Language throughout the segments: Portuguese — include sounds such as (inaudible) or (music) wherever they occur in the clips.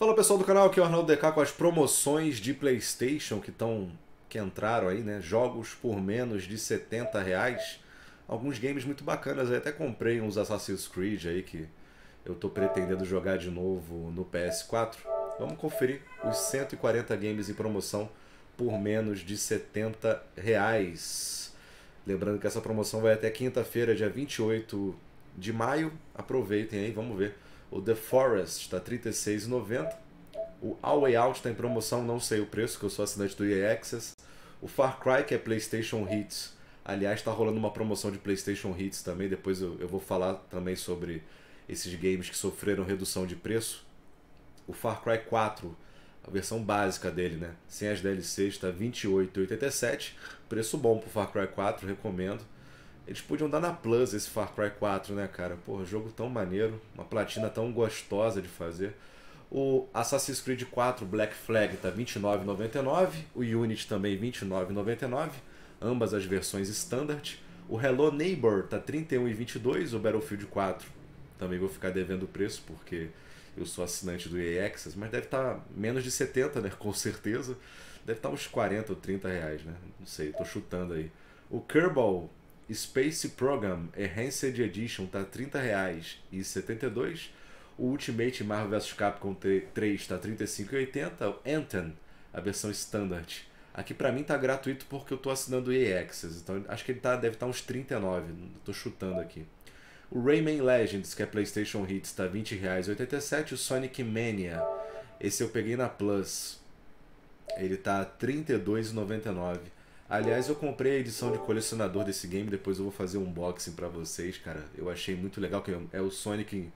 Fala pessoal do canal, aqui é o Arnaldo DK com as promoções de Playstation que estão que entraram aí, né? Jogos por menos de 70 reais. Alguns games muito bacanas, eu até comprei uns Assassin's Creed aí que eu tô pretendendo jogar de novo no PS4. Vamos conferir os 140 games em promoção por menos de 70 reais. Lembrando que essa promoção vai até quinta-feira, dia 28 de maio. Aproveitem aí, vamos ver o The Forest está R$36,90. O All Way Out está em promoção, não sei o preço, que eu sou assinante do EA Access. O Far Cry, que é PlayStation Hits. Aliás, está rolando uma promoção de PlayStation Hits também. Depois eu, eu vou falar também sobre esses games que sofreram redução de preço. O Far Cry 4, a versão básica dele, né? Sem as DLCs, está R$ 28,87. Preço bom para o Far Cry 4, recomendo. Eles podiam dar na Plus esse Far Cry 4, né, cara? Porra, jogo tão maneiro, uma platina tão gostosa de fazer. O Assassin's Creed 4 Black Flag tá 29,99, o Unity também 29,99, ambas as versões standard. O Hello Neighbor tá 31,22, o Battlefield 4 também vou ficar devendo o preço porque eu sou assinante do EA Access, mas deve estar tá menos de 70, né, (laughs) com certeza. Deve estar tá uns 40 ou 30 reais, né? Não sei, tô chutando aí. O Kerbal Space Program Enhanced Edition tá 30,72. O Ultimate Marvel vs Capcom 3 tá R$35,80. O Anton, a versão Standard, aqui para mim tá gratuito porque eu tô assinando EA Access, então acho que ele tá, deve estar tá uns 39, tô chutando aqui. O Rayman Legends, que é PlayStation Hits, tá 20,87. O Sonic Mania, esse eu peguei na Plus, ele tá 32,99. Aliás, eu comprei a edição de colecionador desse game, depois eu vou fazer um unboxing para vocês, cara. Eu achei muito legal, que é o Sonic em,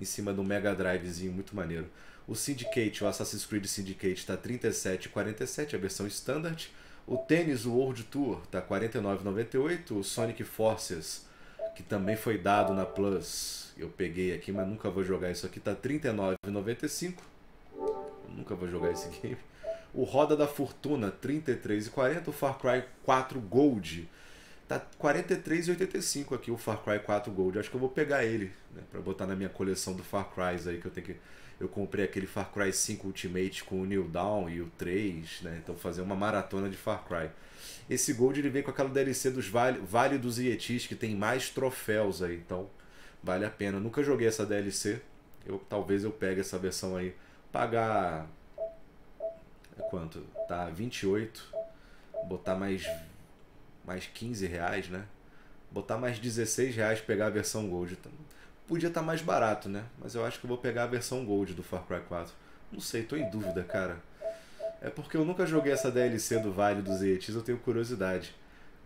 em cima do Mega Drivezinho, muito maneiro. O Syndicate, o Assassin's Creed Syndicate, tá 37,47, a versão standard. O Tênis, World Tour, tá 49,98. O Sonic Forces, que também foi dado na Plus, eu peguei aqui, mas nunca vou jogar isso aqui, tá 39,95. Nunca vou jogar esse (laughs) game. O Roda da Fortuna, 33,40. O Far Cry 4 Gold. Tá 43,85 aqui o Far Cry 4 Gold. Acho que eu vou pegar ele, né? Pra botar na minha coleção do Far cry aí, que eu tenho que... Eu comprei aquele Far Cry 5 Ultimate com o New Down e o 3, né? Então fazer uma maratona de Far Cry. Esse Gold ele vem com aquela DLC dos Vale, vale dos Yetis, que tem mais troféus aí, então vale a pena. Eu nunca joguei essa DLC, eu talvez eu pegue essa versão aí, pagar quanto? Tá 28. Botar mais, mais 15 reais, né? Botar mais 16 reais pegar a versão Gold. Então, podia estar tá mais barato, né? Mas eu acho que eu vou pegar a versão Gold do Far Cry 4. Não sei, tô em dúvida, cara. É porque eu nunca joguei essa DLC do Vale dos Yetis, eu tenho curiosidade.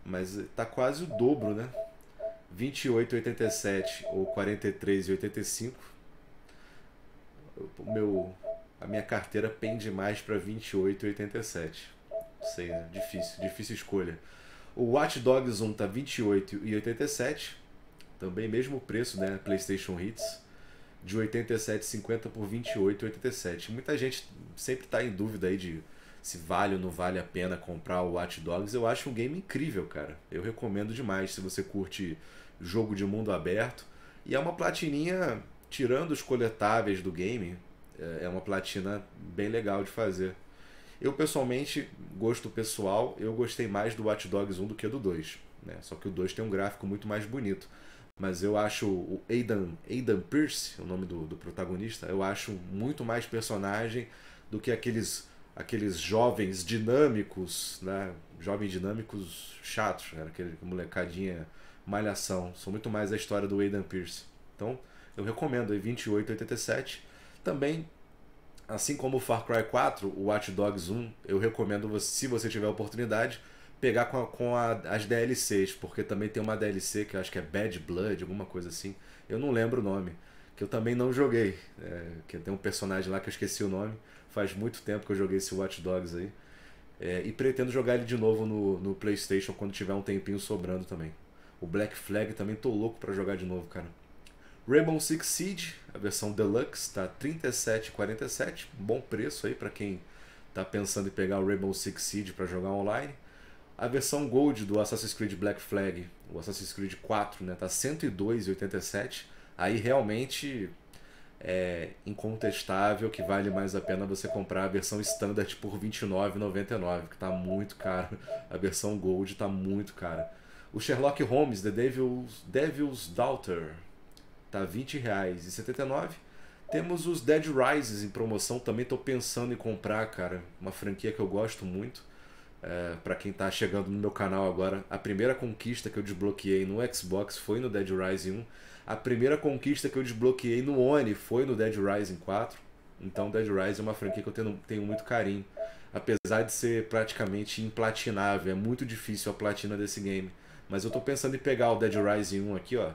Mas tá quase o dobro, né? 28,87 ou 43,85. O meu a minha carteira pende mais para 28,87. Sei, né? Difícil, difícil escolha. O Watch Dogs 1 tá 28,87, também mesmo preço, né, PlayStation Hits, de 87,50 por 28,87. Muita gente sempre tá em dúvida aí de se vale ou não vale a pena comprar o Watch Dogs. Eu acho um game incrível, cara. Eu recomendo demais se você curte jogo de mundo aberto. E é uma platininha, tirando os coletáveis do game, é, é uma platina bem legal de fazer. Eu pessoalmente, gosto pessoal, eu gostei mais do Watch Dogs 1 do que do 2. Né? Só que o 2 tem um gráfico muito mais bonito. Mas eu acho o Aidan, Aidan Pierce, o nome do, do protagonista, eu acho muito mais personagem do que aqueles aqueles jovens dinâmicos, né? Jovens dinâmicos chatos, era né? aquele molecadinha malhação. Sou muito mais a história do Aidan Pierce. Então, eu recomendo aí 2887. Também, assim como o Far Cry 4, o Watch Dogs 1, eu recomendo, você, se você tiver oportunidade, pegar com, a, com a, as DLCs, porque também tem uma DLC que eu acho que é Bad Blood, alguma coisa assim, eu não lembro o nome, que eu também não joguei, é, que tem um personagem lá que eu esqueci o nome, faz muito tempo que eu joguei esse Watch Dogs aí, é, e pretendo jogar ele de novo no, no PlayStation quando tiver um tempinho sobrando também. O Black Flag também tô louco para jogar de novo, cara. Rainbow Six Siege, a versão Deluxe, está 37,47, bom preço aí para quem está pensando em pegar o Rainbow Six Siege para jogar online. A versão Gold do Assassin's Creed Black Flag, o Assassin's Creed 4, né, tá 102,87. Aí realmente é incontestável que vale mais a pena você comprar a versão standard por R$ 29,99, que está muito caro. A versão Gold está muito cara. O Sherlock Holmes, The Devil's, Devil's Daughter, tá R$ 20,79. Temos os Dead Rises em promoção, também estou pensando em comprar, cara. Uma franquia que eu gosto muito. É, para quem tá chegando no meu canal agora, a primeira conquista que eu desbloqueei no Xbox foi no Dead Rising 1. A primeira conquista que eu desbloqueei no One foi no Dead Rising 4. Então Dead Rising é uma franquia que eu tenho, tenho muito carinho. Apesar de ser praticamente implatinável, é muito difícil a platina desse game. Mas eu tô pensando em pegar o Dead Rising 1 aqui, ó.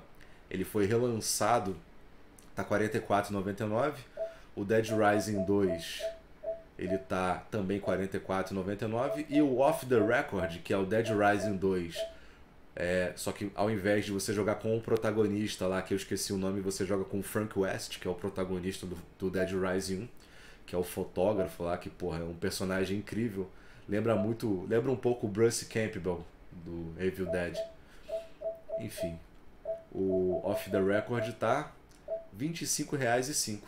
Ele foi relançado, tá 44,99. O Dead Rising 2, ele tá também 44,99 e o Off the Record, que é o Dead Rising 2. É, só que ao invés de você jogar com o protagonista lá, que eu esqueci o nome, você joga com o Frank West, que é o protagonista do, do Dead Rising 1, que é o fotógrafo lá, que porra, é um personagem incrível. Lembra muito, lembra um pouco o Bruce Campbell do Evil Dead. Enfim, o Off the Record tá R$ 25,05.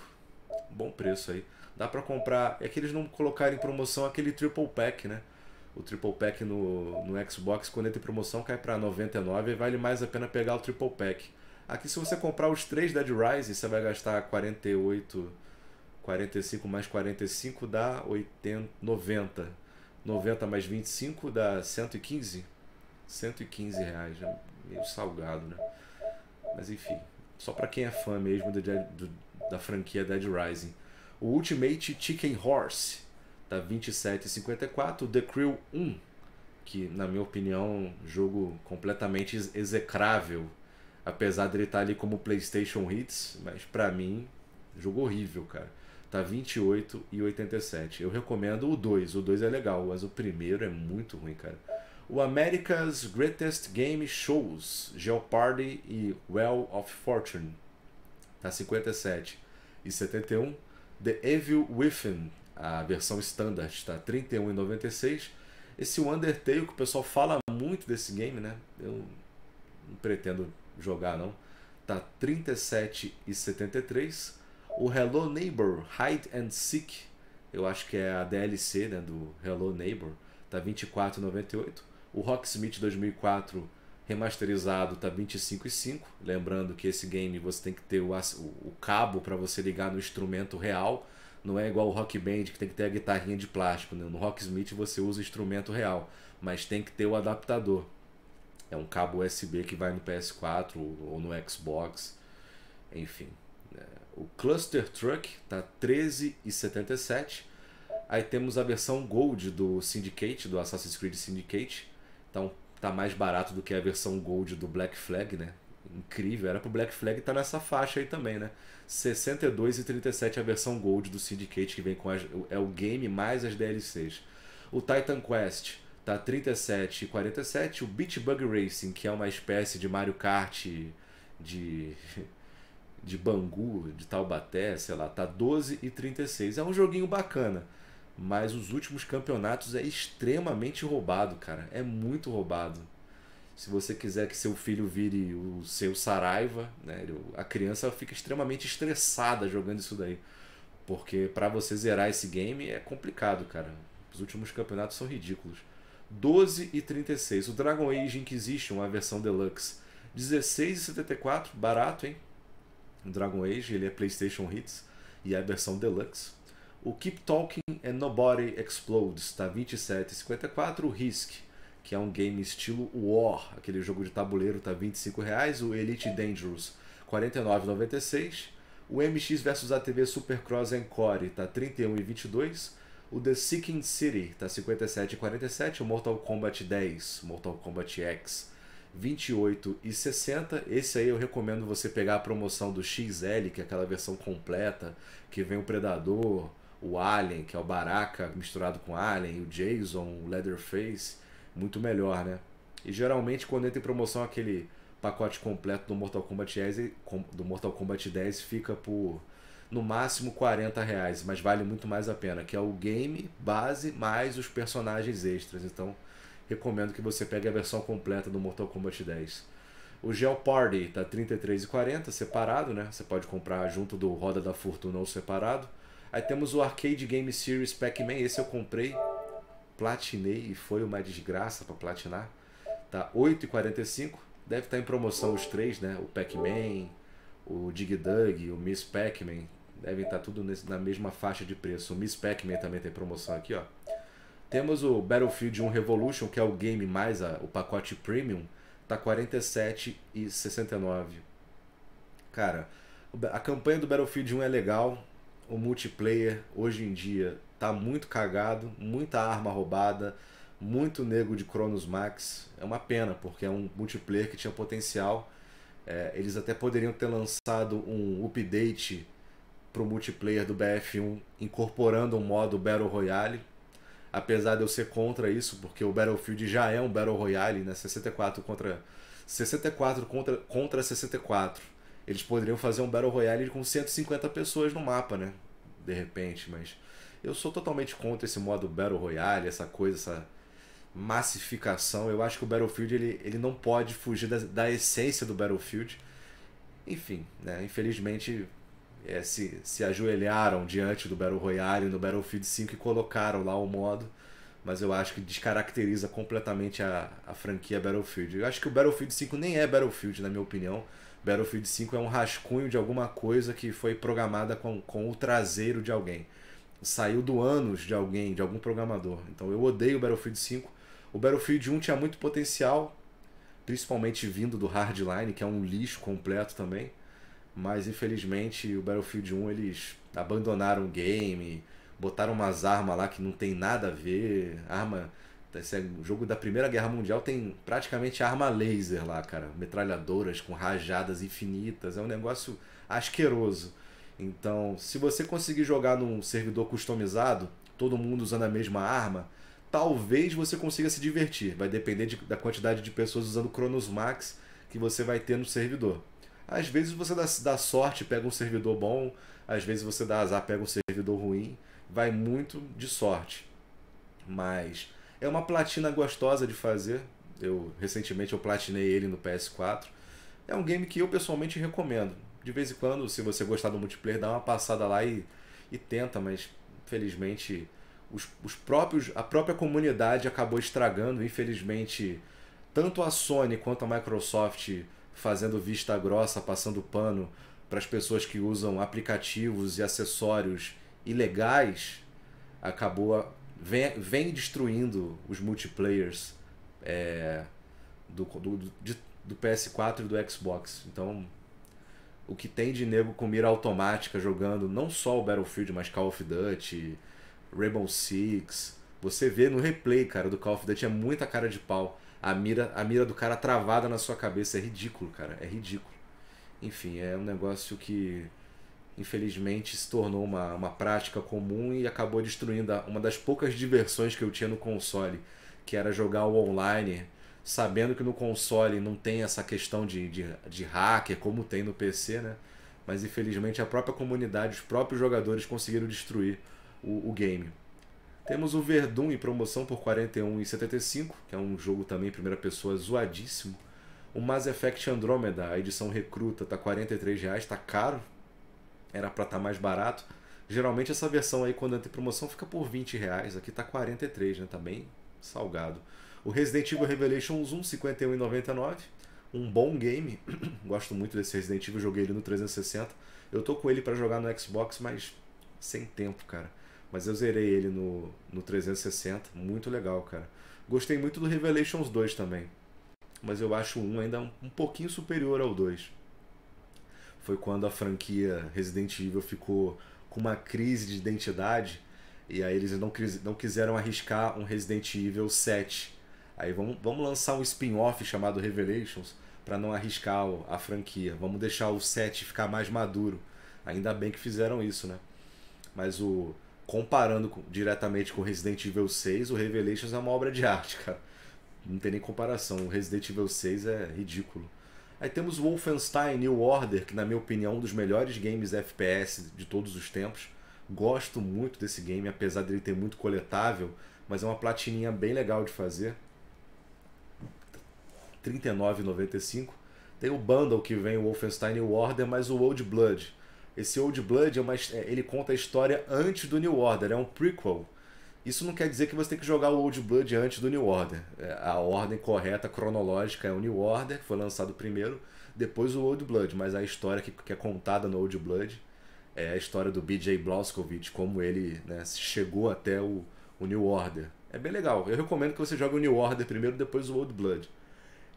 Bom preço aí. Dá para comprar. É que eles não colocaram em promoção aquele triple pack, né? O triple pack no, no Xbox, quando entra em promoção, cai para 99 e vale mais a pena pegar o triple pack. Aqui, se você comprar os três Dead Rising, você vai gastar 48, 45 mais 45 dá 80, 90. 90 mais 25 dá 115. 115 reais, é meio salgado, né? Mas enfim, só para quem é fã mesmo do, do, da franquia Dead Rising. O Ultimate Chicken Horse, da 27,54. The Crew 1, que na minha opinião, jogo completamente execrável. Apesar dele estar tá ali como PlayStation Hits, mas para mim, jogo horrível, cara. Tá 28 e 87. Eu recomendo o 2. O 2 é legal, mas o primeiro é muito ruim, cara o America's Greatest Game Shows, Jeopardy e Well of Fortune, na 57 e 71, The Evil Within, a versão standard, está 31 e 96. Esse Undertale que o pessoal fala muito desse game, né? Eu não pretendo jogar não. Tá 37 e 73. O Hello Neighbor Hide and Seek, eu acho que é a DLC, né, do Hello Neighbor, tá 24 e 98. O Rocksmith 2004 remasterizado tá 25,5. Lembrando que esse game você tem que ter o, o cabo para você ligar no instrumento real. Não é igual o Rock Band que tem que ter a guitarrinha de plástico. Né? No Rocksmith você usa instrumento real, mas tem que ter o adaptador. É um cabo USB que vai no PS4 ou no Xbox. Enfim. Né? O Cluster Truck tá 13,77. Aí temos a versão Gold do Syndicate, do Assassin's Creed Syndicate então tá mais barato do que a versão Gold do Black Flag, né? Incrível, era pro Black Flag tá nessa faixa aí também, né? 62 e é a versão Gold do Syndicate que vem com as, é o game mais as DLCs. O Titan Quest tá 37 e o Beach Bug Racing, que é uma espécie de Mario Kart de de Bangu, de Taubaté, sei lá, tá 12 e É um joguinho bacana. Mas os últimos campeonatos é extremamente roubado, cara. É muito roubado. Se você quiser que seu filho vire o seu Saraiva, né? a criança fica extremamente estressada jogando isso daí. Porque para você zerar esse game é complicado, cara. Os últimos campeonatos são ridículos. 12 e 36. O Dragon Age Inquisition, a versão deluxe. 16 e 74, barato, hein? O Dragon Age, ele é PlayStation Hits e é a versão deluxe. O Keep Talking and Nobody Explodes está 27,54. O Risk, que é um game estilo War, aquele jogo de tabuleiro, está 25 reais. O Elite Dangerous, 49,96. O MX vs ATV Supercross Encore está 31,22. O The Seeking City está 57,47. O Mortal Kombat 10, Mortal Kombat X, 28,60. Esse aí eu recomendo você pegar a promoção do XL, que é aquela versão completa, que vem o Predador, o Alien, que é o Baraka misturado com Alien, o Jason, o Leatherface, muito melhor, né? E geralmente quando entra em promoção aquele pacote completo do Mortal Kombat 10, do Mortal Kombat 10 fica por no máximo 40 reais, mas vale muito mais a pena, que é o game base mais os personagens extras. Então recomendo que você pegue a versão completa do Mortal Kombat 10. O Party tá R$ 33,40 separado, né? Você pode comprar junto do Roda da Fortuna ou separado. Aí temos o Arcade Game Series Pac-Man. Esse eu comprei, platinei e foi uma desgraça para platinar. Tá 8,45. Deve estar tá em promoção os três, né? O Pac-Man, o Dig Dug, o Miss Pac-Man. Devem estar tá tudo nesse, na mesma faixa de preço. O Miss Pac-Man também tem promoção aqui, ó. Temos o Battlefield 1 Revolution, que é o game mais a, o pacote premium, tá 47 e Cara, a campanha do Battlefield 1 é legal, o multiplayer hoje em dia tá muito cagado, muita arma roubada, muito nego de Cronos Max. É uma pena, porque é um multiplayer que tinha potencial. É, eles até poderiam ter lançado um update pro multiplayer do BF1 incorporando um modo Battle Royale. Apesar de eu ser contra isso, porque o Battlefield já é um Battle Royale, né? 64 contra 64 contra, contra 64. Eles poderiam fazer um Battle Royale com 150 pessoas no mapa, né? De repente, mas eu sou totalmente contra esse modo Battle Royale, essa coisa, essa massificação. Eu acho que o Battlefield ele, ele não pode fugir da, da essência do Battlefield. Enfim, né? infelizmente é, se, se ajoelharam diante do Battle Royale no Battlefield 5 e colocaram lá o modo, mas eu acho que descaracteriza completamente a, a franquia Battlefield. Eu acho que o Battlefield 5 nem é Battlefield, na minha opinião. Battlefield 5 é um rascunho de alguma coisa que foi programada com, com o traseiro de alguém. Saiu do ânus de alguém, de algum programador. Então eu odeio o Battlefield 5. O Battlefield 1 tinha muito potencial, principalmente vindo do Hardline, que é um lixo completo também. Mas infelizmente o Battlefield 1 eles abandonaram o game, botaram umas armas lá que não tem nada a ver, arma esse é um jogo da Primeira Guerra Mundial tem praticamente arma laser lá, cara. Metralhadoras com rajadas infinitas. É um negócio asqueroso. Então, se você conseguir jogar num servidor customizado, todo mundo usando a mesma arma, talvez você consiga se divertir. Vai depender de, da quantidade de pessoas usando Cronos Max que você vai ter no servidor. Às vezes você dá, dá sorte, pega um servidor bom, às vezes você dá azar, pega um servidor ruim. Vai muito de sorte. Mas é uma platina gostosa de fazer. Eu recentemente eu platinei ele no PS4. É um game que eu pessoalmente recomendo. De vez em quando, se você gostar do multiplayer, dá uma passada lá e, e tenta, mas infelizmente os, os próprios a própria comunidade acabou estragando, infelizmente, tanto a Sony quanto a Microsoft fazendo vista grossa, passando pano para as pessoas que usam aplicativos e acessórios ilegais, acabou vem, vem destruindo os multiplayers é, do, do, de, do PS4 e do Xbox. Então, o que tem de nego com mira automática jogando não só o Battlefield, mas Call of Duty, Rainbow Six. Você vê no replay, cara, do Call of Duty é muita cara de pau. A mira, a mira do cara travada na sua cabeça é ridículo, cara, é ridículo. Enfim, é um negócio que infelizmente se tornou uma, uma prática comum e acabou destruindo uma das poucas diversões que eu tinha no console, que era jogar o online, sabendo que no console não tem essa questão de, de, de hacker como tem no PC, né? Mas infelizmente a própria comunidade, os próprios jogadores conseguiram destruir o, o game. Temos o Verdun em promoção por R$ 41,75, que é um jogo também primeira pessoa zoadíssimo. O Mass Effect Andromeda, a edição recruta, tá R$ 43,00, reais, tá caro era para estar tá mais barato. Geralmente essa versão aí, quando entra em promoção, fica por 20 reais. Aqui tá 43, né? Tá bem salgado. O Resident Evil Revelations 1, 51,99. Um bom game. (clears throat) Gosto muito desse Resident Evil, joguei ele no 360. Eu tô com ele para jogar no Xbox, mas sem tempo, cara. Mas eu zerei ele no, no 360. Muito legal, cara. Gostei muito do Revelations 2 também. Mas eu acho o 1 ainda um, um pouquinho superior ao 2 foi quando a franquia Resident Evil ficou com uma crise de identidade e aí eles não, não quiseram arriscar um Resident Evil 7. Aí vamos, vamos lançar um spin-off chamado Revelations para não arriscar a franquia. Vamos deixar o 7 ficar mais maduro. Ainda bem que fizeram isso, né? Mas o comparando com, diretamente com Resident Evil 6, o Revelations é uma obra de arte, cara. Não tem nem comparação. O Resident Evil 6 é ridículo. Aí temos Wolfenstein New Order, que na minha opinião é um dos melhores games FPS de todos os tempos. Gosto muito desse game, apesar dele ter muito coletável, mas é uma platininha bem legal de fazer. R$ 39,95. Tem o bundle que vem o Wolfenstein New Order, mas o Old Blood. Esse Old Blood é uma, é, ele conta a história antes do New Order, é um prequel isso não quer dizer que você tem que jogar o Old Blood antes do New Order. É, a ordem correta, cronológica, é o New Order, que foi lançado primeiro, depois o Old Blood. Mas a história que, que é contada no Old Blood é a história do BJ Blazkowicz, como ele né, chegou até o, o New Order. É bem legal. Eu recomendo que você jogue o New Order primeiro, depois o Old Blood.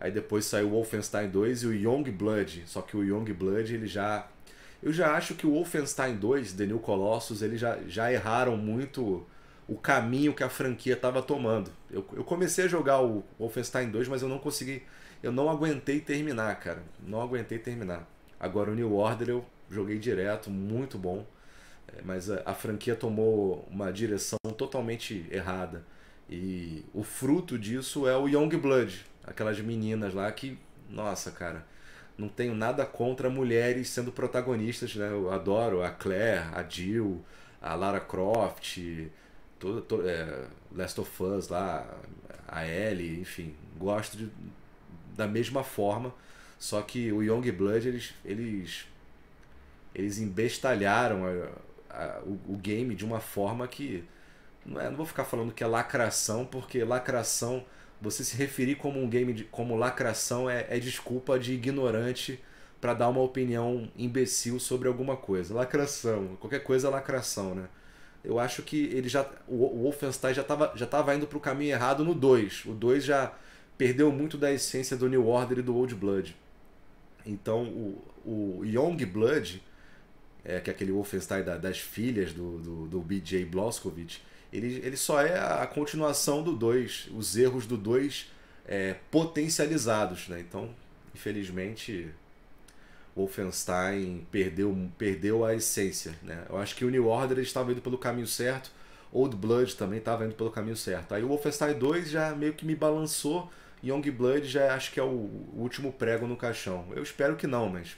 Aí depois saiu o Wolfenstein 2 e o Young Blood. Só que o Young Blood, ele já... Eu já acho que o Wolfenstein 2, The New Colossus, eles já, já erraram muito o caminho que a franquia estava tomando. Eu, eu, comecei a jogar o Wolfenstein 2, mas eu não consegui, eu não aguentei terminar, cara. Não aguentei terminar. Agora o New Order eu joguei direto, muito bom. É, mas a, a franquia tomou uma direção totalmente errada. E o fruto disso é o Young Blood, aquelas meninas lá que, nossa, cara, não tenho nada contra mulheres sendo protagonistas, né? Eu adoro a Claire, a Jill, a Lara Croft, todo, todo, é, Last of Us lá, a Ellie, enfim, gosto de, da mesma forma, só que o Youngblood eles eles eles embestalharam a, a, o, o, game de uma forma que não, é, não vou ficar falando que é lacração, porque lacração você se referir como um game de, como lacração é, é desculpa de ignorante para dar uma opinião imbecil sobre alguma coisa. Lacração, qualquer coisa é lacração, né? eu acho que ele já o, o Wolfenstein já estava já tava indo para o caminho errado no 2. O 2 já perdeu muito da essência do New Order e do Old Blood. Então o, o Young Blood, é, que é aquele Wolfenstein da, das filhas do, do, do BJ Blazkowicz, ele, ele só é a continuação do 2, os erros do 2 é, potencializados. Né? Então, infelizmente, Wolfenstein perdeu, perdeu a essência. Né? Eu acho que o New Order estava indo pelo caminho certo, Old Blood também estava indo pelo caminho certo. Aí o Wolfenstein 2 já meio que me balançou, Blood já acho que é o último prego no caixão. Eu espero que não, mas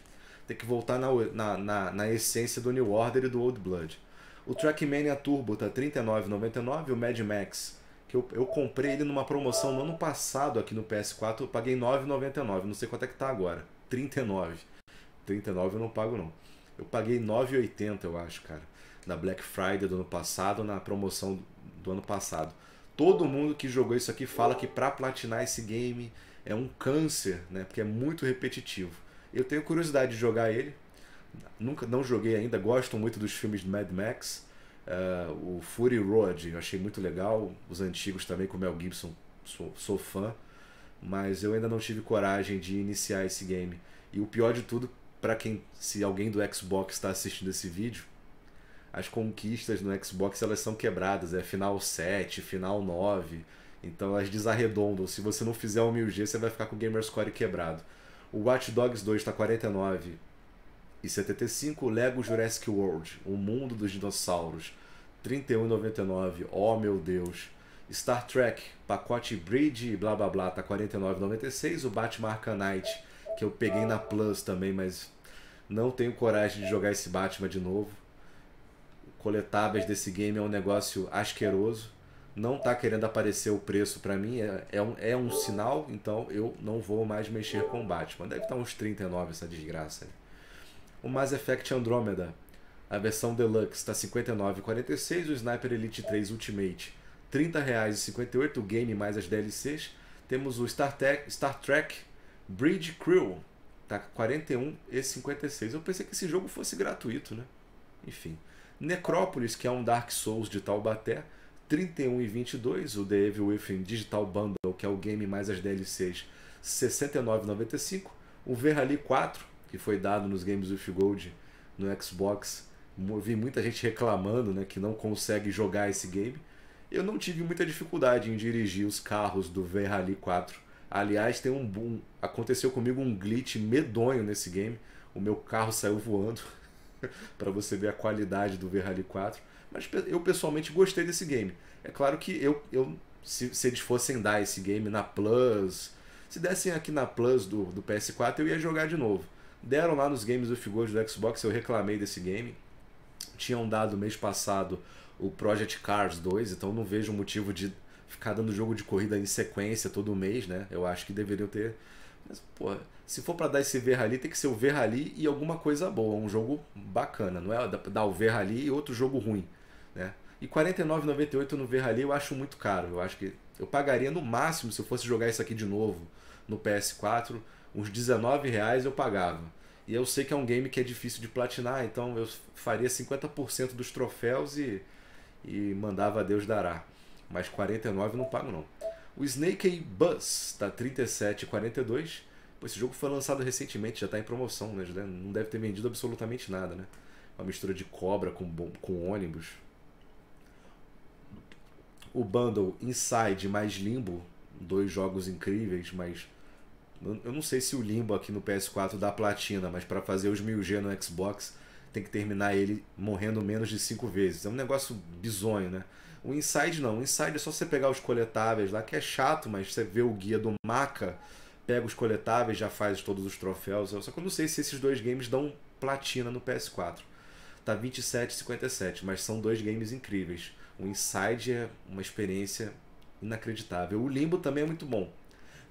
tem que voltar na, na, na, na essência do New Order e do Old Blood. O Trackmania Turbo tá R$39,99, o Mad Max que eu, eu, comprei ele numa promoção no ano passado aqui no PS4, eu paguei R$9,99, não sei quanto é que tá agora, 39. 39 eu não pago não. Eu paguei 9,80, eu acho, cara, na Black Friday do ano passado, na promoção do ano passado. Todo mundo que jogou isso aqui fala que para platinar esse game é um câncer, né? Porque é muito repetitivo. Eu tenho curiosidade de jogar ele. Nunca, não joguei ainda. Gosto muito dos filmes de Mad Max. Uh, o Fury Road eu achei muito legal. Os antigos também, com o Mel Gibson, sou, sou fã. Mas eu ainda não tive coragem de iniciar esse game. E o pior de tudo, para quem, se alguém do Xbox está assistindo esse vídeo, as conquistas no Xbox elas são quebradas, é final 7, final 9, então elas desarredondam. Se você não fizer o 1000G, você vai ficar com o gamerscore quebrado. O Watch Dogs 2 está 49 e 75, Lego Jurassic World, O Mundo dos Dinossauros, 31,99. Oh meu Deus. Star Trek, pacote Bridge e blá blá blá, tá 49,96. O Batman Knight, que eu peguei na Plus também, mas não tenho coragem de jogar esse Batman de novo. Coletáveis desse game é um negócio asqueroso. Não tá querendo aparecer o preço para mim, é, é, um, é um sinal, então eu não vou mais mexer com o Batman. Deve estar tá uns 39 essa desgraça. O Mass Effect Andromeda, a versão Deluxe está 59,46, o Sniper Elite 3 Ultimate R$ 30,58, o game mais as DLCs. Temos o Star, Tech, Star Trek Bridge Crew Tá 41 e 56. Eu pensei que esse jogo fosse gratuito, né? Enfim. Necrópolis, que é um Dark Souls de Taubaté, 31 e 22. O The Evil Within Digital Bundle, que é o game mais as DLCs, 69,95. O Verrali 4, que foi dado nos Games with Gold no Xbox. vi muita gente reclamando né, que não consegue jogar esse game. Eu não tive muita dificuldade em dirigir os carros do Verrali 4 Aliás, tem um boom. Aconteceu comigo um glitch medonho nesse game. O meu carro saiu voando (laughs) para você ver a qualidade do V-Rally 4. Mas eu pessoalmente gostei desse game. É claro que eu, eu se, se, eles fossem dar esse game na Plus, se dessem aqui na Plus do, do PS4, eu ia jogar de novo. Deram lá nos games do Figures do Xbox, eu reclamei desse game. Tinham dado mês passado o Project Cars 2, então não vejo motivo de ficar dando jogo de corrida em sequência todo mês, né? Eu acho que deveriam ter. Mas, pô, se for para dar esse ali, tem que ser o ali e alguma coisa boa, um jogo bacana, não é dar o ali e outro jogo ruim, né? E 49,98 no ali eu acho muito caro. Eu acho que eu pagaria no máximo se eu fosse jogar isso aqui de novo no PS4, uns 19 reais eu pagava. E eu sei que é um game que é difícil de platinar, então eu faria 50% dos troféus e, e mandava Deus dará mas 49 não pago não. O Snake Bus está 37,42. Esse jogo foi lançado recentemente, já está em promoção, né? não deve ter vendido absolutamente nada, né? Uma mistura de cobra com, com ônibus. O bundle Inside mais Limbo, dois jogos incríveis, mas eu não sei se o Limbo aqui no PS4 dá platina, mas para fazer os 1000G no Xbox tem que terminar ele morrendo menos de 5 vezes. É um negócio bizonho, né? O Inside não. O Inside é só você pegar os coletáveis lá, que é chato, mas você vê o guia do Maca, pega os coletáveis, já faz todos os troféus. Só que eu não sei se esses dois games dão platina no PS4. Tá 27,57, mas são dois games incríveis. O Inside é uma experiência inacreditável. O Limbo também é muito bom.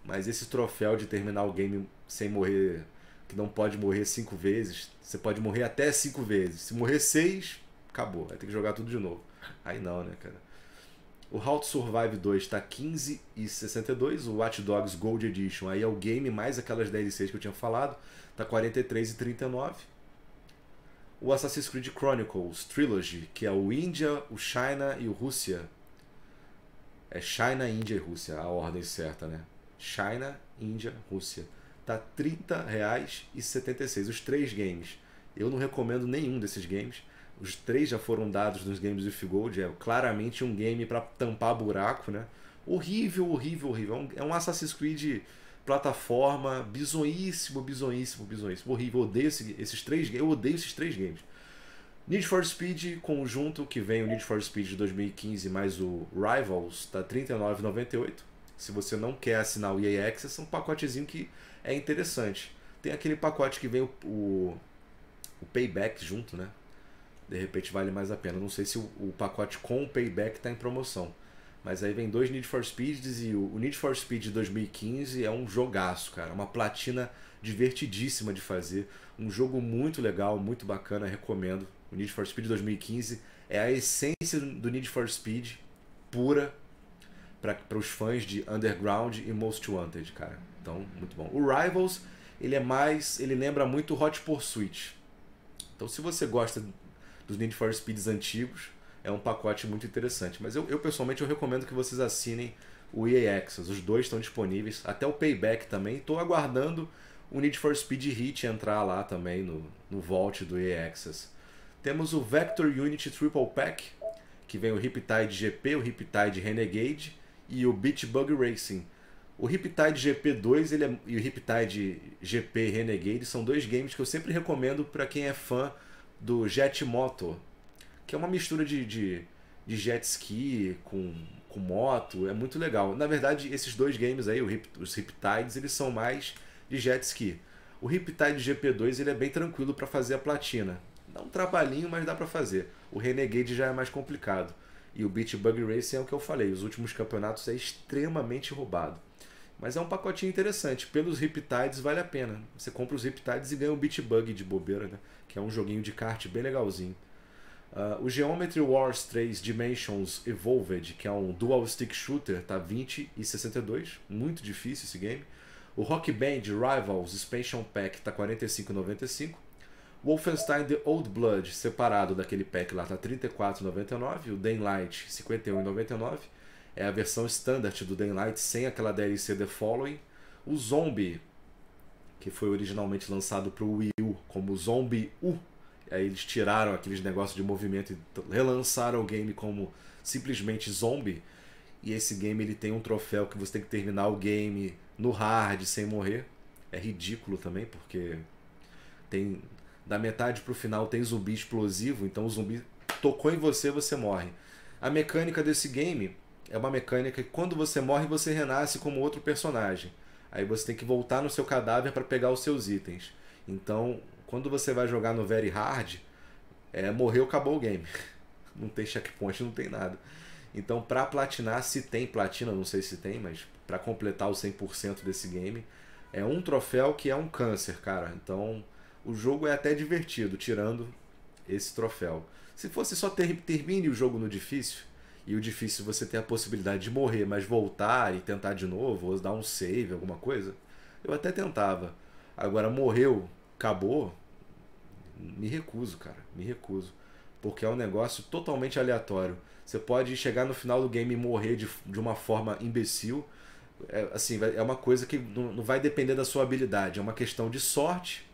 Mas esse troféu de terminar o game sem morrer, que não pode morrer cinco vezes, você pode morrer até cinco vezes. Se morrer seis, acabou. Vai ter que jogar tudo de novo. Aí não, né, cara? O How to Survive 2 tá 15,62. O Watch Dogs Gold Edition, aí é o game mais aquelas e 6 que eu tinha falado, tá 43,39. O Assassin's Creed Chronicles Trilogy, que é o Índia, o China e o Rússia. É China, Índia e Rússia, a ordem certa, né? China, Índia, Rússia. Tá R$ 30,76 os três games. Eu não recomendo nenhum desses games. Os três já foram dados nos games do Gold, É claramente um game para tampar buraco, né? Horrível, horrível, horrível. É, é um, Assassin's Creed plataforma bizonhíssimo, bizonhíssimo, bizonhíssimo. Horrível. Eu odeio esse, esses três Eu odeio esses três games. Need for Speed conjunto, que vem o Need for Speed de 2015 mais o Rivals, tá R$ 39,98. Se você não quer assinar o EA Access, é um pacotezinho que é interessante. Tem aquele pacote que vem o, o, o Payback junto, né? de repente vale mais a pena. Não sei se o, o pacote com o Payback está em promoção. Mas aí vem dois Need for Speeds e o, o Need for Speed de 2015 é um jogaço, cara. Uma platina divertidíssima de fazer. Um jogo muito legal, muito bacana, recomendo. O Need for Speed 2015 é a essência do Need for Speed pura para os fãs de Underground e Most Wanted, cara. Então, muito bom. O Rivals, ele é mais, ele lembra muito Hot Pursuit. Então, se você gosta dos Need for Speeds antigos. É um pacote muito interessante. Mas eu, eu pessoalmente eu recomendo que vocês assinem o EA Access. Os dois estão disponíveis, até o Payback também. Estou aguardando o Need for Speed Heat entrar lá também no, no Vault do EA Access. Temos o Vector Unity Triple Pack, que vem o Riptide GP, o Riptide Renegade e o Beach Bug Racing. O Riptide GP2 ele é, e o Riptide GP Renegade são dois games que eu sempre recomendo para quem é fã do jet moto, que é uma mistura de, de, de jet ski com, com moto, é muito legal. Na verdade, esses dois games aí, os Riptides, eles são mais de jet ski. O Riptide GP2 ele é bem tranquilo para fazer a platina. Dá um trabalhinho, mas dá para fazer. O Renegade já é mais complicado. E o Beach Bug Racing é o que eu falei, os últimos campeonatos é extremamente roubado. Mas é um pacotinho interessante. Pelos Riptides vale a pena. Você compra os Riptides e ganha o um Beat Bug de bobeira, né? Que é um joguinho de kart bem legalzinho. Uh, o Geometry Wars 3 Dimensions Evolved, que é um dual stick shooter, tá 20 e 62. Muito difícil esse game. O Rock Band Rivals Expansion Pack tá 45,95. Wolfenstein The Old Blood, separado daquele pack lá, tá 34,99. O Daylight, 51,99 é a versão standard do Daylight sem aquela DLC The Following. O Zombie, que foi originalmente lançado para o Wii U como Zombie U, aí eles tiraram aqueles negócios de movimento e relançaram o game como simplesmente Zombie. E esse game ele tem um troféu que você tem que terminar o game no hard sem morrer. É ridículo também, porque tem da metade pro final tem zumbi explosivo, então o zumbi tocou em você, você morre. A mecânica desse game é uma mecânica que quando você morre, você renasce como outro personagem. Aí você tem que voltar no seu cadáver para pegar os seus itens. Então, quando você vai jogar no Very Hard, é, morreu, acabou o game. (laughs) Não tem checkpoint, não tem nada. Então, para platinar, se tem platina, não sei se tem, mas para completar o 100% desse game, é um troféu que é um câncer, cara. Então, o jogo é até divertido, tirando esse troféu. Se fosse só ter, termine o jogo no difícil, e o difícil é você ter a possibilidade de morrer, mas voltar e tentar de novo, ou dar um save, alguma coisa, eu até tentava. Agora morreu, acabou, me recuso, cara, me recuso. Porque é um negócio totalmente aleatório. Você pode chegar no final do game e morrer de, de uma forma imbecil. É, assim, é uma coisa que não, não vai depender da sua habilidade, é uma questão de sorte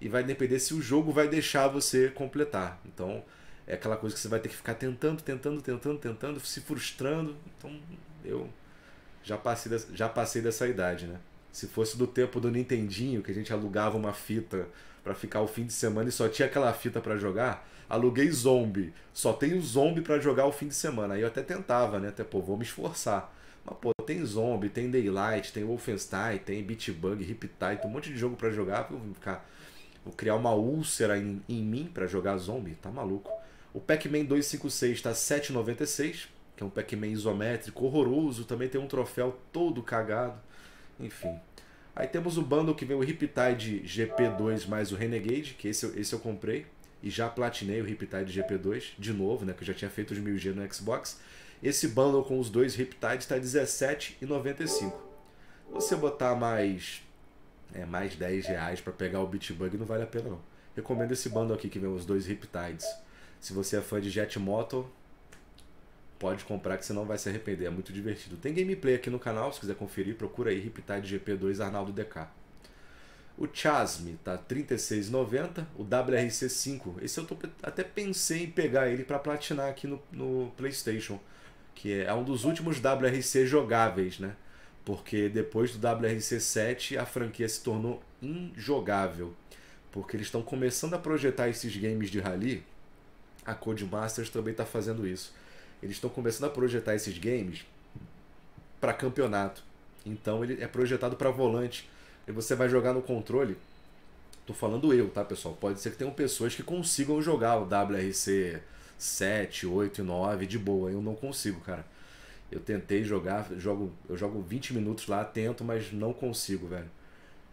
e vai depender se o jogo vai deixar você completar. Então, é aquela coisa que você vai ter que ficar tentando, tentando, tentando, tentando, se frustrando. Então, eu já passei, dessa, já passei dessa idade, né? Se fosse do tempo do Nintendinho, que a gente alugava uma fita para ficar o fim de semana e só tinha aquela fita para jogar, aluguei zombie. Só tem o zombie para jogar o fim de semana. Aí eu até tentava, né? Até, pô, vou me esforçar. Mas, pô, tem zombie, tem Daylight, tem Wolfenstein, tem Beat Riptide, tem um monte de jogo para jogar. Vou ficar. Vou criar uma úlcera em, em mim para jogar zombie? Tá maluco. O Pac-Man 256 está 7,96, que é um Pac-Man isométrico horroroso, também tem um troféu todo cagado, enfim. Aí temos o bundle que vem o Riptide GP2 mais o Renegade, que esse, esse eu comprei e já platinei o Riptide GP2 de novo, né, que eu já tinha feito os 1000G no Xbox. Esse bundle com os dois Riptides está R$17,95. Você botar mais é, mais 10 reais para pegar o Bitbug não vale a pena não. Recomendo esse bundle aqui que vem os dois Riptides se você é fã de Jet Moto, pode comprar que você não vai se arrepender, é muito divertido. Tem gameplay aqui no canal, se quiser conferir, procura aí Riptide GP2 Arnaldo DK. O Chasme tá 36,90, o WRC5, esse eu tô, até pensei em pegar ele para platinar aqui no, no PlayStation, que é, é um dos últimos WRC jogáveis, né? Porque depois do WRC7 a franquia se tornou injogável, porque eles estão começando a projetar esses games de rally a Codemasters também está fazendo isso. Eles estão começando a projetar esses games para campeonato. Então ele é projetado para volante. E você vai jogar no controle. Tô falando eu, tá, pessoal? Pode ser que tenham pessoas que consigam jogar o WRC 7, 8 e 9 de boa. Eu não consigo, cara. Eu tentei jogar, jogo, eu jogo 20 minutos lá, tento, mas não consigo, velho.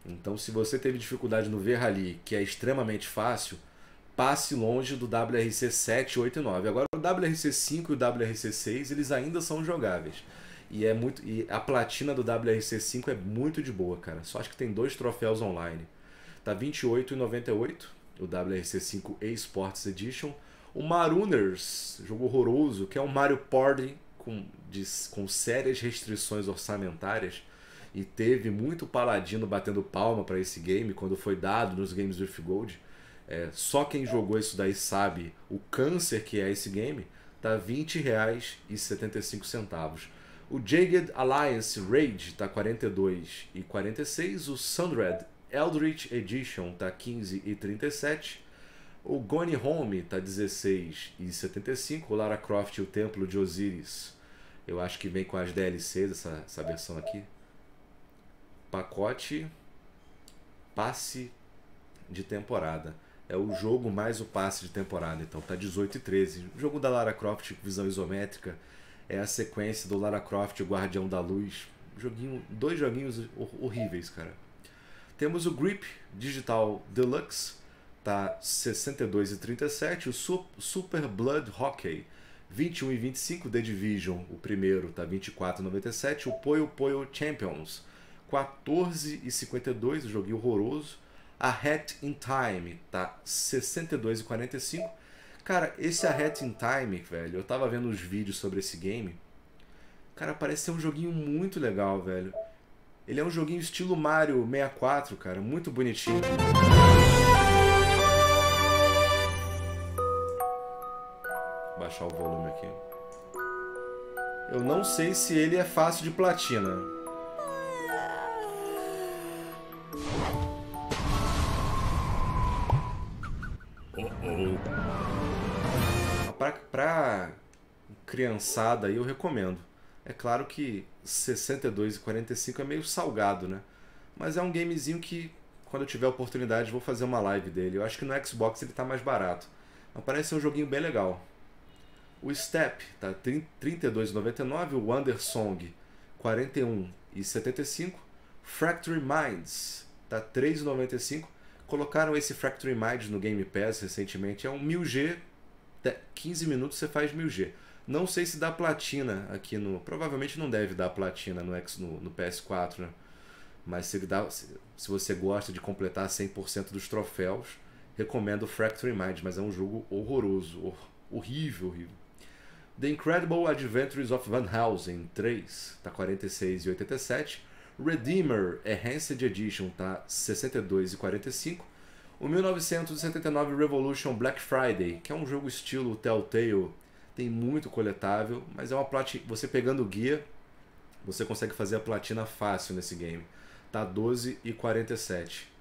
Então, se você teve dificuldade no V-Rally, que é extremamente fácil, passe longe do WRC 7, 8 e 9. Agora o WRC 5 e o WRC 6 eles ainda são jogáveis. E é muito e a platina do WRC 5 é muito de boa, cara. Só acho que tem dois troféus online. Tá 28,98 o WRC 5 Esports Edition. O Marooners, jogo horroroso, que é um Mario Party com, de, com sérias restrições orçamentárias e teve muito paladino batendo palma para esse game quando foi dado nos games with gold é, só quem jogou isso daí sabe o câncer que é esse game. Tá R$ 20,75. O Jagged Alliance Rage tá R$ e O Sunred Eldritch Edition tá R$ e O Gone Home tá 16 e O Lara Croft e o Templo de Osiris. Eu acho que vem com as DLCs essa, essa versão aqui. Pacote passe de temporada é o jogo mais o passe de temporada. Então tá 18 e 13. O jogo da Lara Croft, visão isométrica, é a sequência do Lara Croft, o Guardião da Luz. Joguinho, dois joguinhos horríveis, cara. Temos o Grip Digital Deluxe, tá 62 e 37. O Super Blood Hockey, 21 e 25. The Division, o primeiro, tá 24 e 97. O Poyo Poyo Champions, 14 e 52, joguinho horroroso. A Hat in Time tá 62,45. Cara, esse A Hat in Time, velho, eu tava vendo os vídeos sobre esse game. Cara, parece ser um joguinho muito legal, velho. Ele é um joguinho estilo Mario 64, cara, muito bonitinho. Vou baixar o volume aqui. Eu não sei se ele é fácil de platina. pra, criançada aí eu recomendo. É claro que 62 e 45 é meio salgado, né? Mas é um gamezinho que, quando eu tiver oportunidade, vou fazer uma live dele. Eu acho que no Xbox ele tá mais barato. Mas parece ser um joguinho bem legal. O Step tá R$ 32,99. O Wandersong, 41,75. Fractory Minds tá R$ 3,95. Colocaram esse Fractory Minds no Game Pass recentemente. É um 1000G 15 minutos você faz 1000G. Não sei se dá platina aqui no. Provavelmente não deve dar platina no, X, no, no PS4, né? Mas se, dá, se, se você gosta de completar 100% dos troféus, recomendo Fracture Mind, mas é um jogo horroroso, horrível, horrível. The Incredible Adventures of Van Helsing 3 tá 46 e 87. Redeemer Enhanced Edition tá 62 e 45. O 1979 Revolution Black Friday, que é um jogo estilo Telltale, tem muito coletável, mas é uma platina. Você pegando o guia, você consegue fazer a platina fácil nesse game. Tá 12 e 47.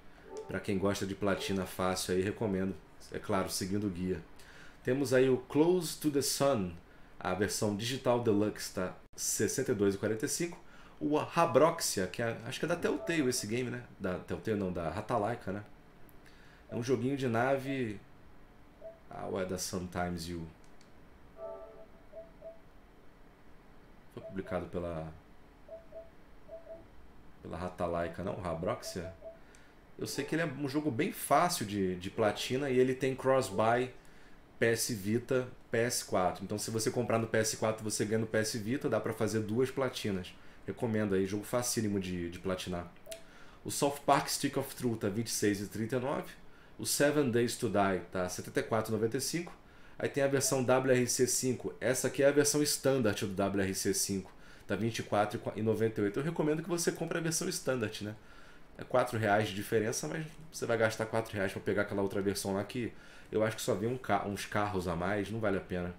Para quem gosta de platina fácil aí, recomendo. É claro, seguindo o guia. Temos aí o Close to the Sun, a versão digital deluxe está 62 e 45. O Habroxia, que é, acho que é da Telltale esse game, né? Da Telltale não, da Ratalaika, né? É um joguinho de nave. Ah, ué, da Sometimes You. Foi publicado pela. pela Ratalaika, não? Rabroxia? Eu sei que ele é um jogo bem fácil de, de platina e ele tem cross-buy PS Vita, PS4. Então, se você comprar no PS4, você ganha no PS Vita, dá para fazer duas platinas. Recomendo aí, jogo facílimo de, de platinar. O Soft Park Stick of Truth tá 26 e 39 o Seven Days to Die tá 74,95. Aí tem a versão WRC5. Essa aqui é a versão standard do WRC5. Tá 24,98. Eu recomendo que você compre a versão standard, né? É 4 reais de diferença, mas você vai gastar 4 reais para pegar aquela outra versão lá que eu acho que só vem um ca uns carros a mais, não vale a pena.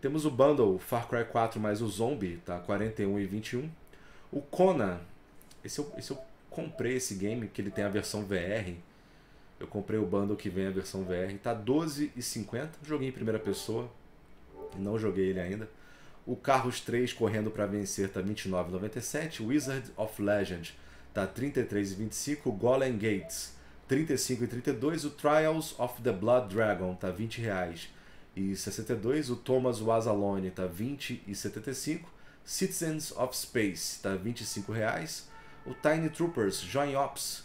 Temos o bundle Far Cry 4 mais o Zombie, tá 41 e 21. O Kona, esse eu, esse eu comprei esse game, que ele tem a versão VR, eu comprei o bundle que vem a versão VR, tá 12,50. Joguei em primeira pessoa, não joguei ele ainda. O Carros 3 correndo para vencer tá 29,97. Wizard of Legend tá 33,25. Golem Gates 35,32. O Trials of the Blood Dragon tá 20 reais e 62. O Thomas Was Alone tá 20,75. Citizens of Space tá 25 reais. O Tiny Troopers Join Ops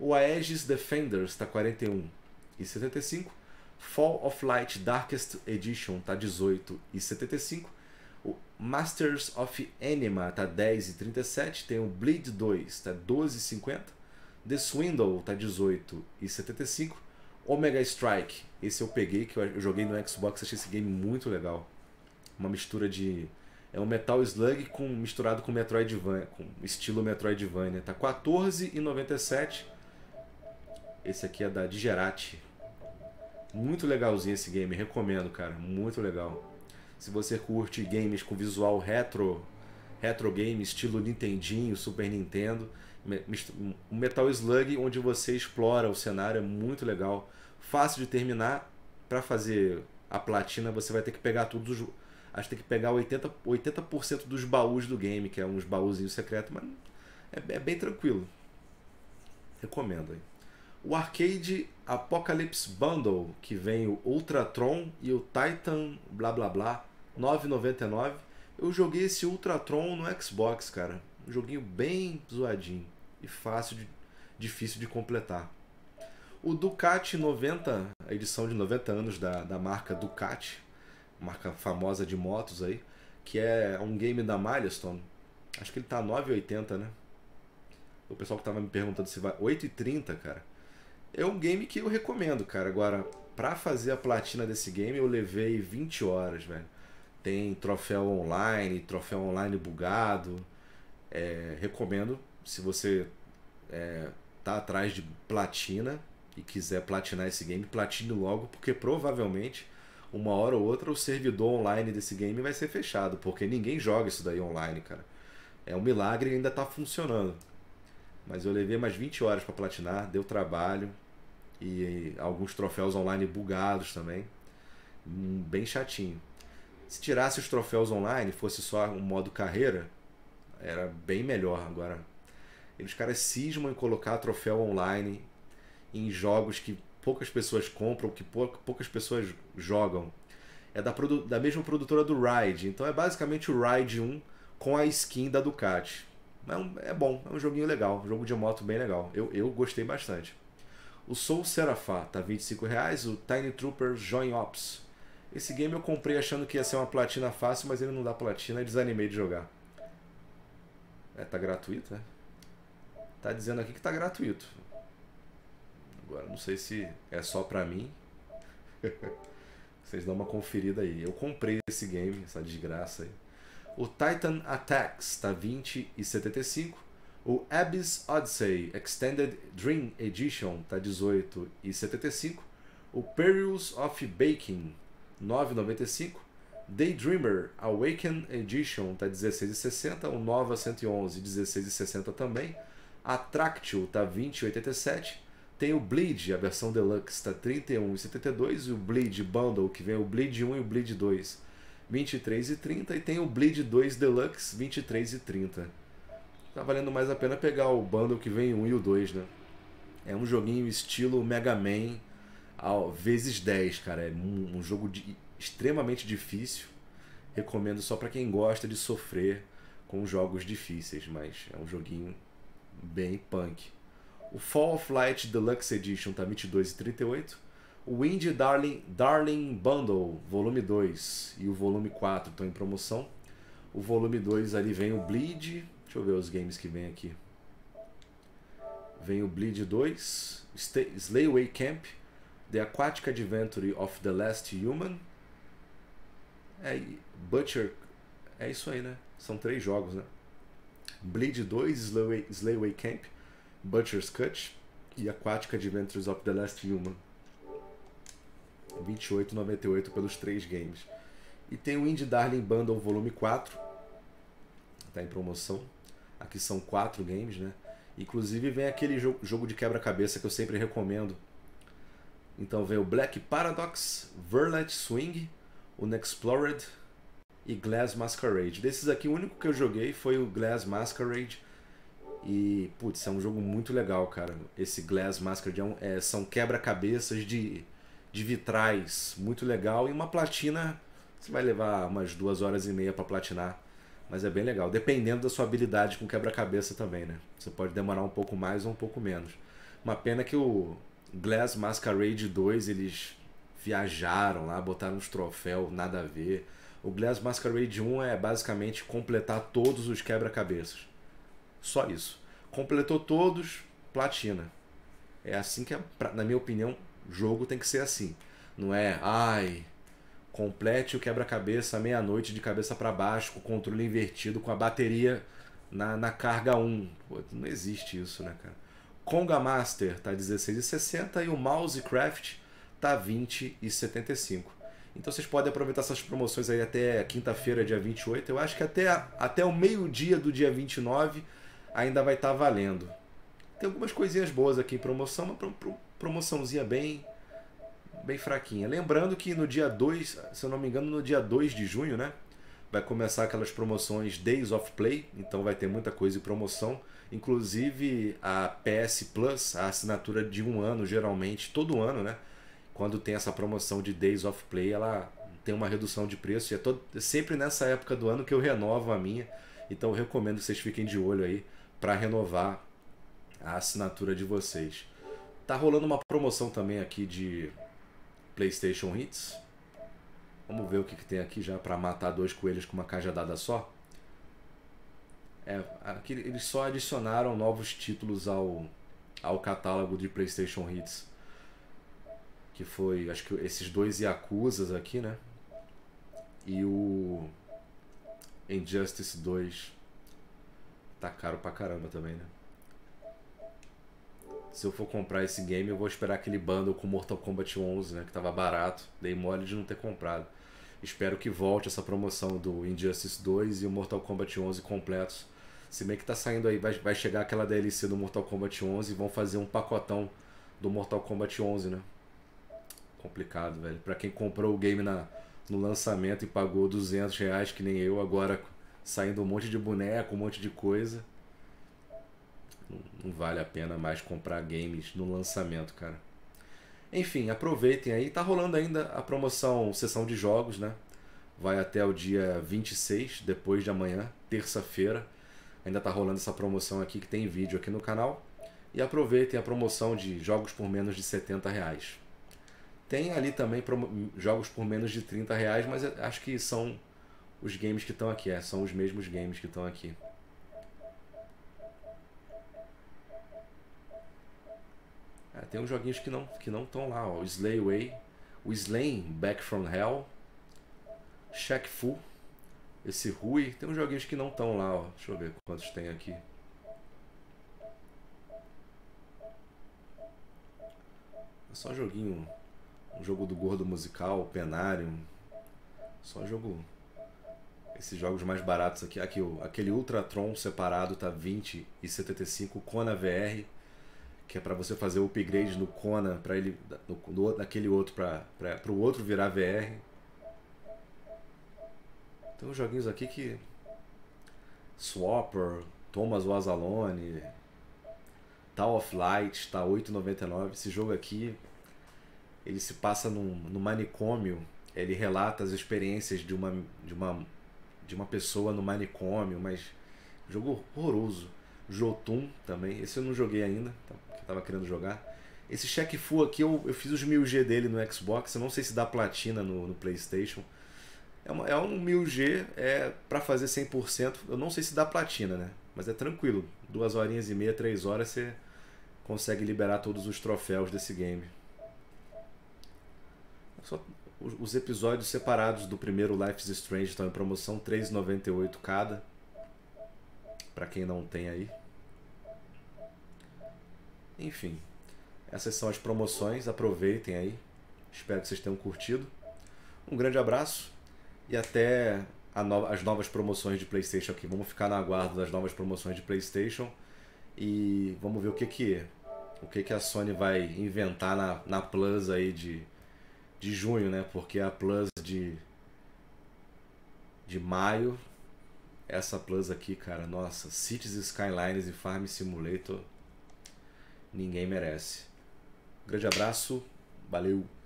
O Aegis Defenders está 41 e 75. Fall of Light Darkest Edition está 18 e 75. O Masters of Enema está 10 e 37. Tem o Bleed 2 está 12 e 50. The Swindle está 18 e 75. Omega Strike, esse eu peguei, que eu joguei no Xbox, achei esse game muito legal. Uma mistura de é um Metal Slug com, misturado com Metroidvania, com estilo Metroidvania. Tá 14,97 esse aqui é da Digerati. Muito legalzinho esse game, recomendo, cara. Muito legal. Se você curte games com visual retro, retro game, estilo Nintendinho, Super Nintendo, o Metal Slug, onde você explora o cenário, é muito legal. Fácil de terminar. Para fazer a platina, você vai ter que pegar todos Acho que tem que pegar 80%, 80 dos baús do game, que é uns baúzinhos secretos, mas é, é bem tranquilo. Recomendo aí o Arcade Apocalypse Bundle, que vem o Ultratron e o Titan blá blá blá, 9,99. Eu joguei esse Ultratron no Xbox, cara. Um joguinho bem zoadinho e fácil de, difícil de completar. O Ducati 90, a edição de 90 anos da, da marca Ducati, marca famosa de motos aí, que é um game da Milestone. Acho que ele tá 9,80, né? O pessoal que tava me perguntando se vai 8,30, cara é um game que eu recomendo, cara. Agora, pra fazer a platina desse game, eu levei 20 horas, velho. Tem troféu online, troféu online bugado. É, recomendo, se você é, tá atrás de platina e quiser platinar esse game, platine logo, porque provavelmente uma hora ou outra o servidor online desse game vai ser fechado, porque ninguém joga isso daí online, cara. É um milagre e ainda tá funcionando. Mas eu levei mais 20 horas para platinar, deu trabalho. E alguns troféus online bugados também. Hum, bem chatinho. Se tirasse os troféus online, fosse só um modo carreira, era bem melhor. Agora, eles caras cismam em colocar troféu online em jogos que poucas pessoas compram, que poucas pessoas jogam. É da, da mesma produtora do Ride, então é basicamente o Ride 1 com a skin da Ducati. Mas é, um, é bom, é um joguinho legal, um jogo de moto bem legal. Eu, eu gostei bastante. O Soul Serafá tá 25 reais, o Tiny Trooper Join Ops. Esse game eu comprei achando que ia ser uma platina fácil, mas ele não dá platina e desanimei de jogar. É, tá gratuito, né? Tá dizendo aqui que tá gratuito. Agora não sei se é só pra mim. (laughs) Vocês dão uma conferida aí. Eu comprei esse game, essa desgraça aí. O Titan Attacks está 20 e 75. O Abyss Odyssey Extended Dream Edition está 18 e 75. O Perils of Baking 9,95. Daydreamer Awaken Edition está 16,60. O Nova 111 16,60 também. A Tractil está 20,87. Tem o Bleed, a versão Deluxe está 31,72 e o Bleed Bundle, que vem o Bleed 1 e o Bleed 2 23,30 e tem o Bleed 2 Deluxe 23 30. Tá valendo mais a pena pegar o bundle que vem 1 e o 2, né? É um joguinho estilo Mega Man ao, vezes 10, cara. É um, um jogo de, extremamente difícil. Recomendo só para quem gosta de sofrer com jogos difíceis, mas é um joguinho bem punk. O Fall of Light Deluxe Edition tá 22 38. Wind Darling, Darling Bundle, volume 2 e o volume 4 estão em promoção. O volume 2 ali vem o Bleed. Deixa eu ver os games que vem aqui. Vem o Bleed 2, Slayway Camp, The Aquatic Adventure of the Last Human. É, Butcher. É isso aí, né? São três jogos, né? Bleed 2, Slayway Slayaway Camp, Butcher's Cut e Aquatic Adventures of the Last Human. 28,98 pelos três games. E tem o Indie Darling Bundle Volume 4, tá em promoção. Aqui são quatro games, né? Inclusive vem aquele jogo, jogo de quebra-cabeça que eu sempre recomendo. Então vem o Black Paradox, Verlet Swing, o Unexplored e Glass Masquerade. Desses aqui, o único que eu joguei foi o Glass Masquerade. E, putz, é um jogo muito legal, cara. Esse Glass Masquerade é um, é, são quebra-cabeças de de vitrais, muito legal. E uma platina, você vai levar umas duas horas e meia para platinar, mas é bem legal. Dependendo da sua habilidade com quebra-cabeça também, né? Você pode demorar um pouco mais ou um pouco menos. Uma pena que o Glass Masquerade 2, eles viajaram lá, botaram uns troféus, nada a ver. O Glass Masquerade 1 é basicamente completar todos os quebra-cabeças. Só isso. Completou todos, platina. É assim que, é, na minha opinião, Jogo tem que ser assim. Não é, ai, complete o quebra-cabeça meia-noite de cabeça para baixo, com o controle invertido, com a bateria na, na carga 1. Pô, não existe isso, né, cara? Konga Master tá 16,60 e o Mousecraft tá 20,75. Então vocês podem aproveitar essas promoções aí até quinta-feira, dia 28. Eu acho que até, até o meio-dia do dia 29 ainda vai estar tá valendo. Tem algumas coisinhas boas aqui em promoção, mas promoçãozinha bem bem fraquinha. Lembrando que no dia 2, se eu não me engano, no dia 2 de junho, né? Vai começar aquelas promoções Days of Play, então vai ter muita coisa em promoção. Inclusive a PS Plus, a assinatura de um ano, geralmente, todo ano, né? Quando tem essa promoção de Days of Play, ela tem uma redução de preço. E é todo, é sempre nessa época do ano que eu renovo a minha. Então eu recomendo que vocês fiquem de olho aí para renovar a assinatura de vocês. Tá rolando uma promoção também aqui de PlayStation Hits. Vamos ver o que, que tem aqui já para matar dois coelhos com uma cajadada só. É, aqui eles só adicionaram novos títulos ao, ao catálogo de PlayStation Hits. Que foi, acho que esses dois Yakuzas aqui, né? E o Injustice 2. Tá caro pra caramba também, né? se eu for comprar esse game, eu vou esperar aquele bundle com Mortal Kombat 11, né? Que tava barato. Dei mole de não ter comprado. Espero que volte essa promoção do Injustice 2 e o Mortal Kombat 11 completos. Se bem que tá saindo aí, vai, vai chegar aquela DLC do Mortal Kombat 11 e vão fazer um pacotão do Mortal Kombat 11, né? Complicado, velho. Pra quem comprou o game na, no lançamento e pagou 200 reais, que nem eu, agora saindo um monte de boneco, um monte de coisa não vale a pena mais comprar games no lançamento, cara. Enfim, aproveitem aí. Tá rolando ainda a promoção sessão de jogos, né? Vai até o dia 26, depois de amanhã, terça-feira. Ainda tá rolando essa promoção aqui que tem vídeo aqui no canal. E aproveitem a promoção de jogos por menos de 70 reais. Tem ali também jogos por menos de 30 reais, mas é, acho que são os games que estão aqui, é, são os mesmos games que estão aqui. É, tem uns joguinhos que não que não estão lá, ó. O Slay Way, o Slain Back from Hell, Shaq Fu, esse Rui, tem uns joguinhos que não estão lá, ó. Deixa eu ver quantos tem aqui. É só joguinho, um jogo do gordo musical, Penarium. Só jogo esses jogos mais baratos aqui, aqui aquele Ultratron separado tá 20 e 75 Kona VR que é para você fazer o upgrade no Kona para ele no, no, naquele outro para para o outro virar VR. Tem uns joguinhos aqui que Swapper, Thomas Wazalone, Tower of Light, está 8,99. Esse jogo aqui ele se passa num, num manicômio, ele relata as experiências de uma de uma de uma pessoa no manicômio, mas jogo horroroso. Jotun também, esse eu não joguei ainda, tá? tava querendo jogar. Esse Shaq Fu aqui, eu, eu fiz os 1000G dele no Xbox, eu não sei se dá platina no, no Playstation. É, uma, é um 1000G, é para fazer 100%, eu não sei se dá platina, né? Mas é tranquilo, duas horinhas e meia, três horas você consegue liberar todos os troféus desse game. Só os episódios separados do primeiro Life is Strange estão em é promoção, 3,98 cada. Para quem não tem aí. Enfim, essas são as promoções, aproveitem aí. Espero que vocês tenham curtido. Um grande abraço e até no as novas promoções de PlayStation aqui. Vamos ficar na aguardo das novas promoções de PlayStation e vamos ver o que que o que que a Sony vai inventar na, na Plus aí de, de junho, né? Porque a Plus de de maio essa Plus aqui, cara, nossa, Cities Skylines e Farm Simulator ninguém merece. Um grande abraço, valeu!